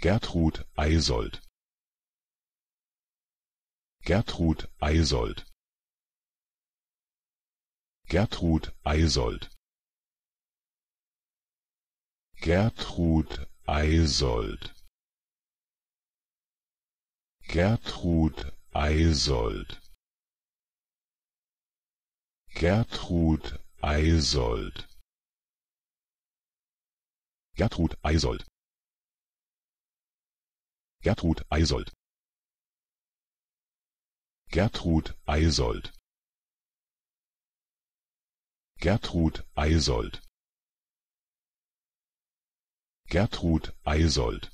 Gertrud Eisold Gertrud Eisold Gertrud Eisold Gertrud Eisold Gertrud Eisold Gertrud Eisold Gertrud Eisold Gertrud Eisold Gertrud Eisold Gertrud Eisold Gertrud Eisold